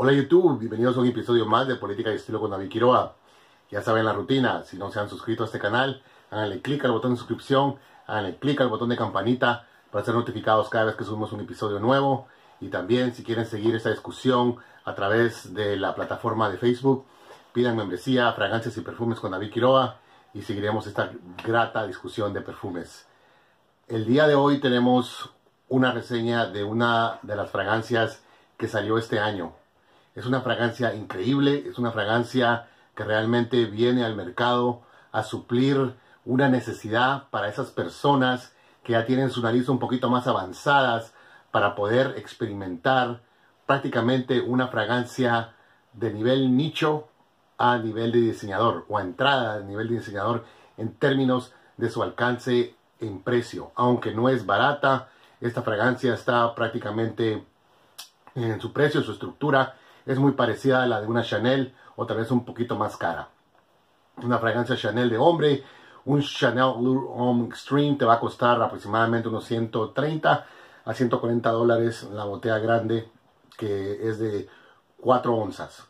Hola YouTube, bienvenidos a un episodio más de Política y Estilo con David Quiroa. Ya saben la rutina, si no se han suscrito a este canal, háganle clic al botón de suscripción, háganle clic al botón de campanita para ser notificados cada vez que subimos un episodio nuevo. Y también si quieren seguir esta discusión a través de la plataforma de Facebook, pidan membresía, fragancias y perfumes con David Quiroa y seguiremos esta grata discusión de perfumes. El día de hoy tenemos una reseña de una de las fragancias que salió este año es una fragancia increíble, es una fragancia que realmente viene al mercado a suplir una necesidad para esas personas que ya tienen su nariz un poquito más avanzadas para poder experimentar prácticamente una fragancia de nivel nicho a nivel de diseñador o a entrada a nivel de diseñador en términos de su alcance en precio. Aunque no es barata, esta fragancia está prácticamente en su precio, su estructura, es muy parecida a la de una Chanel otra vez un poquito más cara. Una fragancia Chanel de hombre, un Chanel Lure Homme Extreme te va a costar aproximadamente unos 130 a 140 dólares la botella grande que es de 4 onzas.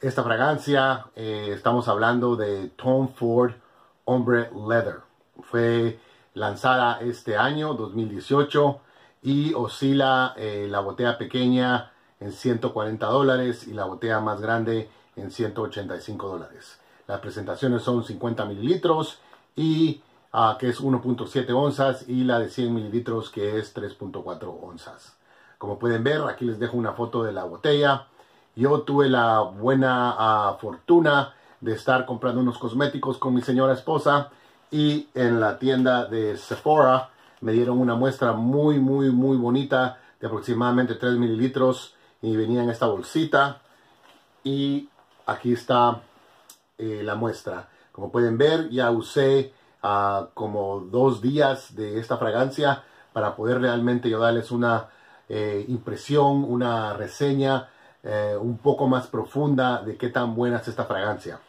Esta fragancia eh, estamos hablando de Tom Ford Hombre Leather. Fue lanzada este año 2018 y oscila eh, la botella pequeña en 140 dólares y la botella más grande en 185 dólares. Las presentaciones son 50 mililitros y ah, que es 1.7 onzas y la de 100 mililitros que es 3.4 onzas. Como pueden ver, aquí les dejo una foto de la botella. Yo tuve la buena ah, fortuna de estar comprando unos cosméticos con mi señora esposa y en la tienda de Sephora me dieron una muestra muy, muy, muy bonita de aproximadamente 3 mililitros y venía en esta bolsita y aquí está eh, la muestra como pueden ver ya usé ah, como dos días de esta fragancia para poder realmente yo darles una eh, impresión una reseña eh, un poco más profunda de qué tan buena es esta fragancia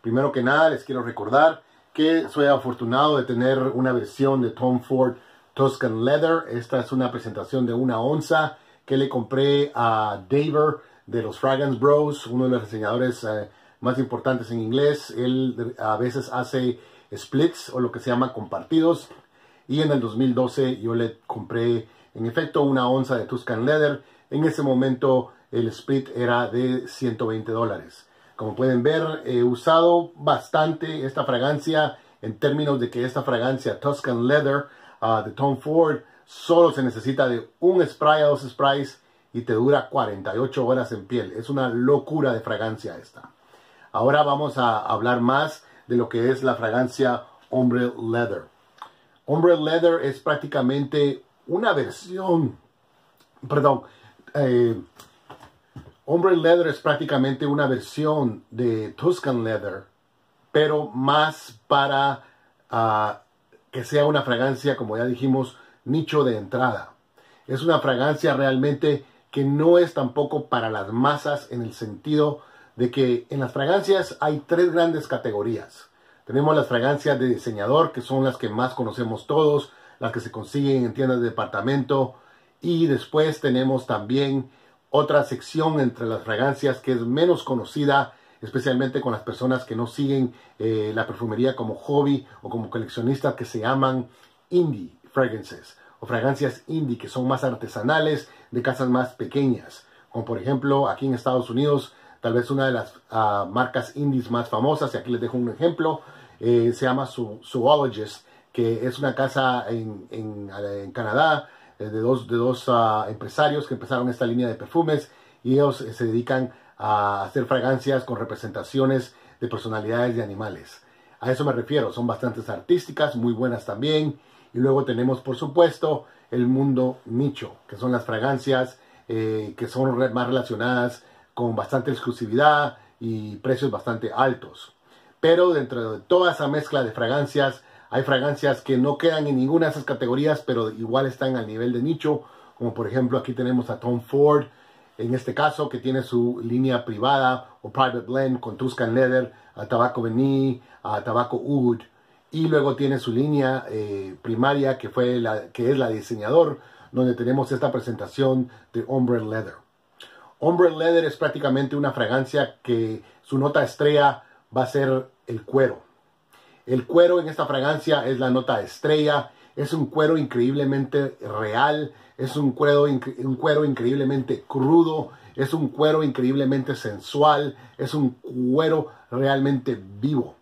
primero que nada les quiero recordar que soy afortunado de tener una versión de Tom Ford Tuscan Leather esta es una presentación de una onza que le compré a Daver de los Fragrance Bros, uno de los diseñadores eh, más importantes en inglés. Él a veces hace splits o lo que se llama compartidos. Y en el 2012 yo le compré en efecto una onza de Tuscan Leather. En ese momento el split era de 120 dólares. Como pueden ver, he usado bastante esta fragancia en términos de que esta fragancia Tuscan Leather ah, de Tom Ford Solo se necesita de un spray a dos sprays y te dura 48 horas en piel. Es una locura de fragancia esta. Ahora vamos a hablar más de lo que es la fragancia Hombre Leather. Hombre Leather es prácticamente una versión, perdón, eh, Hombre Leather es prácticamente una versión de Tuscan Leather, pero más para ah, que sea una fragancia, como ya dijimos, nicho de entrada. Es una fragancia realmente que no es tampoco para las masas en el sentido de que en las fragancias hay tres grandes categorías. Tenemos las fragancias de diseñador, que son las que más conocemos todos, las que se consiguen en tiendas de departamento. Y después tenemos también otra sección entre las fragancias que es menos conocida, especialmente con las personas que no siguen eh, la perfumería como hobby o como coleccionistas que se llaman indie o fragancias indie que son más artesanales de casas más pequeñas. Como por ejemplo aquí en Estados Unidos, tal vez una de las ah, marcas indies más famosas, y aquí les dejo un ejemplo, eh, se llama Zoologist, que es una casa en, Canadá eh, de dos, de dos ah, empresarios que empezaron esta línea de perfumes y ellos eh, se dedican a hacer fragancias con representaciones de personalidades de animales. A eso me refiero, son bastantes artísticas, muy buenas también y luego tenemos, por supuesto, el mundo nicho, que son las fragancias eh, que son más relacionadas con bastante exclusividad y precios bastante altos. Pero dentro de toda esa mezcla de fragancias, hay fragancias que no quedan en ninguna de esas categorías, pero igual están al nivel de nicho, como por ejemplo aquí tenemos a Tom Ford, en este caso, que tiene su línea privada o private blend con Tuscan Leather, a tabaco Bení, a tabaco Oud, y luego tiene su línea eh, primaria que, fue que es la diseñador, donde tenemos esta presentación de Ombre Leather. Ombre Leather es prácticamente una fragancia que su nota estrella va a ser el cuero. El cuero en esta fragancia es la nota estrella, es un cuero increíblemente real, es un un cuero increíblemente crudo, es un cuero increíblemente sensual, es un cuero realmente vivo.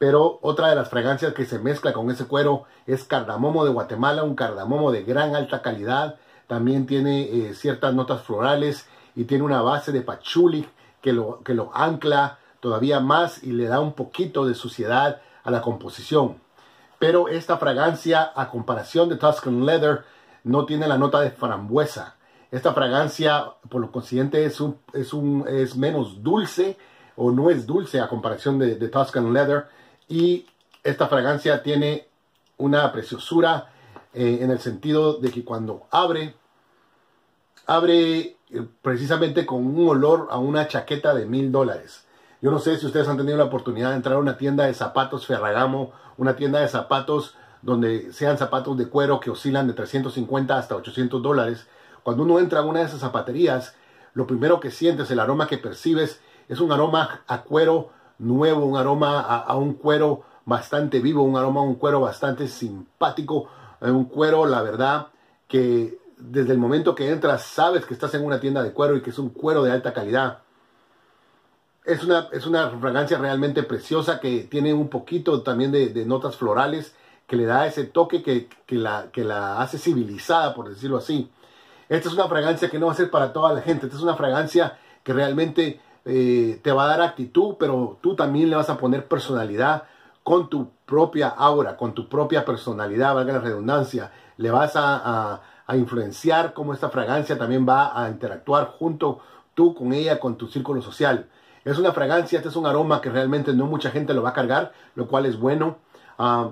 Pero otra de las fragancias que se mezcla con ese cuero es cardamomo de Guatemala, un cardamomo de gran alta calidad. También tiene eh, ciertas notas florales y tiene una base de pachuli que lo, ancla todavía más y le da un poquito de suciedad a la composición. Pero esta fragancia, a comparación de Tuscan Leather, no tiene la nota de frambuesa. Esta fragancia, por lo consiguiente, es, menos dulce o no es dulce a comparación de, de Tuscan Leather y esta fragancia tiene una preciosura eh, en el sentido de que cuando abre, abre eh, precisamente con un olor a una chaqueta de mil dólares. Yo no sé si ustedes han tenido la oportunidad de entrar a una tienda de zapatos Ferragamo, una tienda de zapatos donde sean zapatos de cuero que oscilan de 350 hasta 800 dólares. Cuando uno entra a una de esas zapaterías, lo primero que sientes, el aroma que percibes, es un aroma a cuero nuevo, un aroma a, un cuero bastante vivo, un aroma a un cuero bastante simpático, eh, un cuero, la verdad, que desde el momento que entras sabes que estás en una tienda de cuero y que es un cuero de alta calidad. Es una, es una fragancia realmente preciosa que tiene un poquito también de, notas florales que le da ese toque que, la, que la hace civilizada, por decirlo así. Esta es una fragancia que no va a ser para toda la gente, esta es una fragancia que realmente eh, te va a dar actitud, pero tú también le vas a poner personalidad con tu propia aura, con tu propia personalidad, valga la redundancia. Le vas a, influenciar cómo esta fragancia también va a interactuar junto tú con ella, con tu círculo social. Es una fragancia, este es un aroma que realmente no mucha gente lo va a cargar, lo cual es bueno. Ah,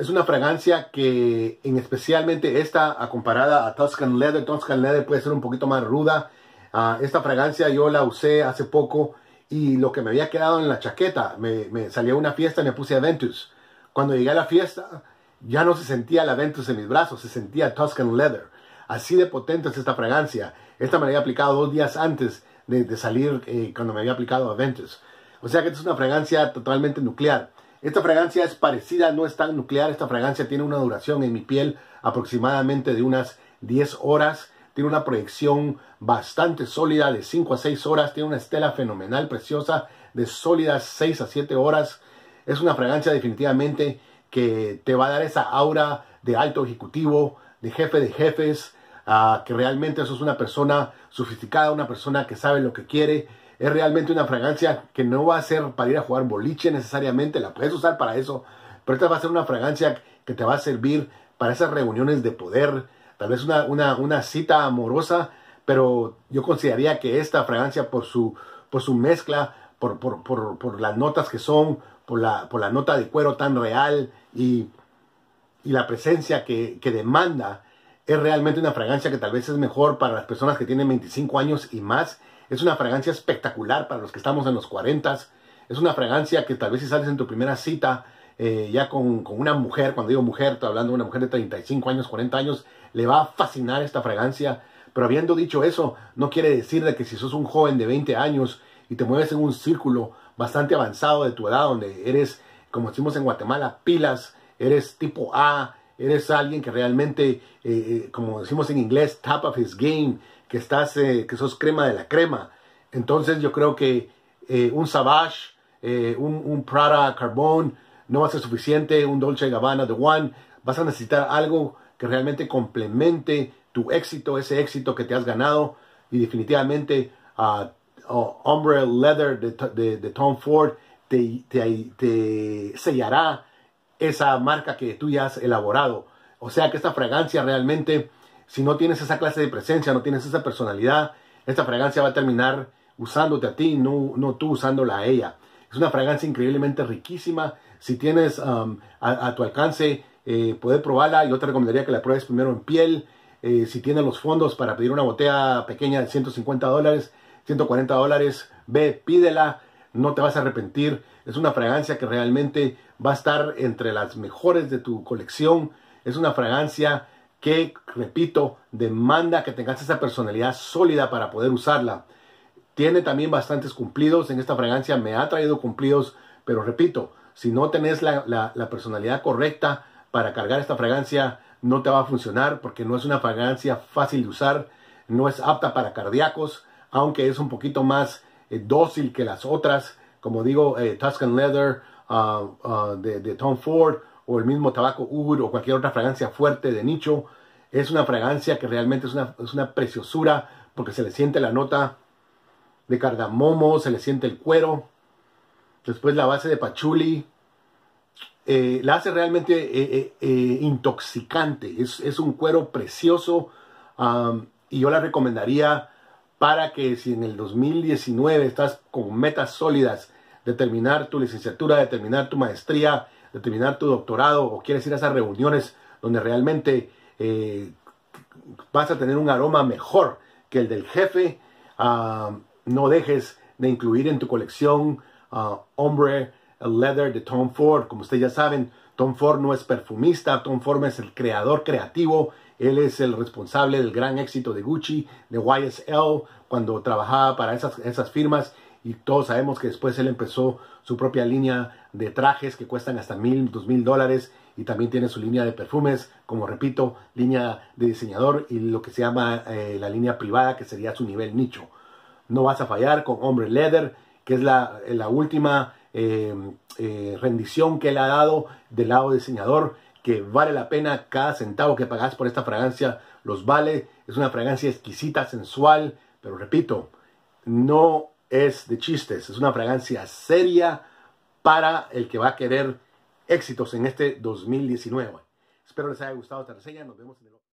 es una fragancia que en especialmente esta, a comparada a Tuscan Leather, Tuscan Leather puede ser un poquito más ruda, Ah, esta fragancia yo la usé hace poco y lo que me había quedado en la chaqueta, me, me a una fiesta y me puse Aventus. Cuando llegué a la fiesta, ya no se sentía la Aventus en mis brazos, se sentía Tuscan Leather. Así de potente es esta fragancia. Esta me la había aplicado dos días antes de, salir eh, cuando me había aplicado Aventus. O sea que esta es una fragancia totalmente nuclear. Esta fragancia es parecida, no es tan nuclear. Esta fragancia tiene una duración en mi piel aproximadamente de unas 10 horas tiene una proyección bastante sólida de 5 a 6 horas, tiene una estela fenomenal, preciosa, de sólidas 6 a 7 horas. Es una fragancia definitivamente que te va a dar esa aura de alto ejecutivo, de jefe de jefes, que realmente es una persona sofisticada, una persona que sabe lo que quiere. Es realmente una fragancia que no va a ser para ir a jugar boliche necesariamente, la puedes usar para eso, pero esta va a ser una fragancia que te va a servir para esas reuniones de poder, tal vez una, una, cita amorosa, pero yo consideraría que esta fragancia por su, por su mezcla, por, por, por, las notas que son, por la, por la nota de cuero tan real y, y la presencia que, que, demanda, es realmente una fragancia que tal vez es mejor para las personas que tienen 25 años y más. Es una fragancia espectacular para los que estamos en los 40. Es una fragancia que tal vez si sales en tu primera cita, eh, ya con, una mujer, cuando digo mujer, estoy hablando de una mujer de 35 años, 40 años, le va a fascinar esta fragancia. Pero habiendo dicho eso, no quiere decir que si sos un joven de 20 años y te mueves en un círculo bastante avanzado de tu edad, donde eres, como decimos en Guatemala, pilas, eres tipo A, eres alguien que realmente, eh, eh, como decimos en inglés, top of his game, que, estás, que sos crema de la crema. Entonces yo creo que un Savage, un, un Prada Carbón, no va a ser suficiente un Dolce Gabbana de One. Vas a necesitar algo que realmente complemente tu éxito, ese éxito que te has ganado. Y definitivamente, ah, oh, a Leather de, Tom Ford te, te, sellará esa marca que tú ya has elaborado. O sea que esta fragancia realmente, si no tienes esa clase de presencia, no tienes esa personalidad, esta fragancia va a terminar usándote a ti, no tú usándola a ella. Es una fragancia increíblemente riquísima si tienes um, a, tu alcance, eh, poder probarla. Yo te recomendaría que la pruebes primero en piel. Eh, si tienes los fondos para pedir una botella pequeña de 150 dólares, 140 dólares, ve, pídela. No te vas a arrepentir. Es una fragancia que realmente va a estar entre las mejores de tu colección. Es una fragancia que, repito, demanda que tengas esa personalidad sólida para poder usarla. Tiene también bastantes cumplidos en esta fragancia, me ha traído cumplidos, pero repito, si no tenés la, personalidad correcta para cargar esta fragancia, no te va a funcionar porque no es una fragancia fácil de usar, no es apta para cardíacos, aunque es un poquito más eh, dócil que las otras, como digo, eh, Tuscan Leather ah, ah, de, Tom Ford o el mismo tabaco ur o cualquier otra fragancia fuerte de nicho. Es una fragancia que realmente es una, es una preciosura porque se le siente la nota de cardamomo, se le siente el cuero, después la base de pachuli, eh, la hace realmente eh, eh, intoxicante. Es, un cuero precioso y yo la recomendaría para que si en el 2019 estás con metas sólidas de terminar tu licenciatura, de terminar tu maestría, de terminar tu doctorado o quieres ir a esas reuniones donde realmente vas a tener un aroma mejor que el del jefe, no dejes de incluir en tu colección hombre leather de Tom Ford. Como ustedes ya saben, Tom Ford no es perfumista, Tom Ford es el creador creativo. Él es el responsable del gran éxito de Gucci, de YSL, cuando trabajaba para esas, esas firmas. Y todos sabemos que después él empezó su propia línea de trajes que cuestan hasta mil, dos mil dólares. Y también tiene su línea de perfumes, como repito, línea de diseñador y lo que se llama eh, la línea privada, que sería su nivel nicho. No vas a fallar con Hombre Leather que es la, última em, eh, rendición que él ha dado del lado diseñador, que vale la pena cada centavo que pagás por esta fragancia, los vale. Es una fragancia exquisita, sensual, pero repito, no es de chistes, es una fragancia seria para el que va a querer éxitos en este 2019. Espero les haya gustado esta reseña, nos vemos en el